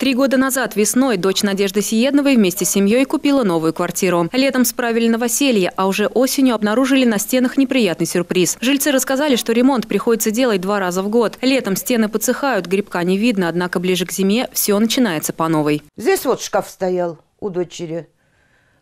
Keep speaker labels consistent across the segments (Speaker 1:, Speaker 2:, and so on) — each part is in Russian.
Speaker 1: Три года назад весной дочь Надежды Сиедновой вместе с семьей купила новую квартиру. Летом справили новоселье, а уже осенью обнаружили на стенах неприятный сюрприз. Жильцы рассказали, что ремонт приходится делать два раза в год. Летом стены подсыхают, грибка не видно, однако ближе к зиме все начинается по новой.
Speaker 2: Здесь вот шкаф стоял у дочери.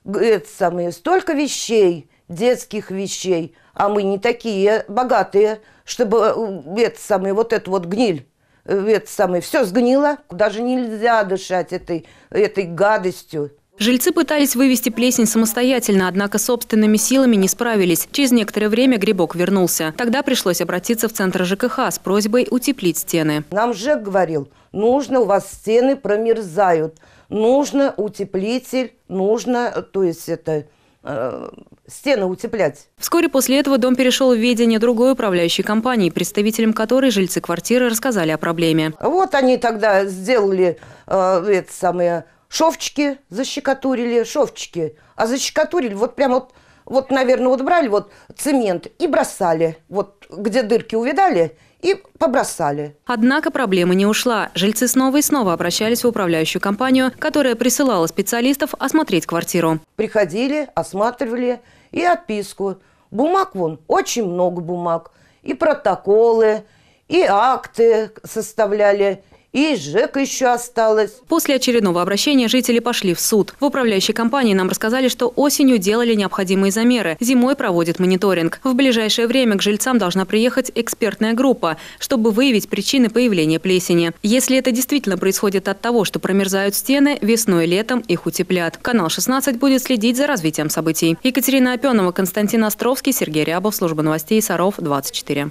Speaker 2: Это самое, столько вещей, детских вещей, а мы не такие богатые, чтобы э, это самое, вот эту вот гниль Э, это самое, все сгнило, даже нельзя дышать этой, этой гадостью.
Speaker 1: Жильцы пытались вывести плесень самостоятельно, однако собственными силами не справились. Через некоторое время грибок вернулся. Тогда пришлось обратиться
Speaker 2: в центр ЖКХ с просьбой утеплить стены. Нам ЖЭК говорил, нужно, у вас стены промерзают, нужно утеплитель, нужно, то есть это Э, стены утеплять.
Speaker 1: Вскоре после этого дом перешел в ведение другой управляющей компании, представителям которой жильцы квартиры рассказали о проблеме.
Speaker 2: Вот они тогда сделали э, это самое шовчики, защекатурили, шовчики. А защекатурили вот прям вот вот, наверное, вот брали вот цемент и бросали. Вот где дырки увидали, и побросали.
Speaker 1: Однако проблема не ушла. Жильцы снова и снова обращались в управляющую компанию, которая присылала специалистов осмотреть квартиру.
Speaker 2: Приходили, осматривали и отписку. Бумаг вон, очень много бумаг. И протоколы, и акты составляли, и ЖЭК еще осталось.
Speaker 1: После очередного обращения жители пошли в суд. В управляющей компании нам рассказали, что осенью делали необходимые замеры. Зимой проводят мониторинг. В ближайшее время к жильцам должна приехать экспертная группа, чтобы выявить причины появления плесени. Если это действительно происходит от того, что промерзают стены, весной и летом их утеплят. Канал 16 будет следить за развитием событий. Екатерина Опенова, Константин Островский, Сергей Рябов, Служба новостей Саров, 24.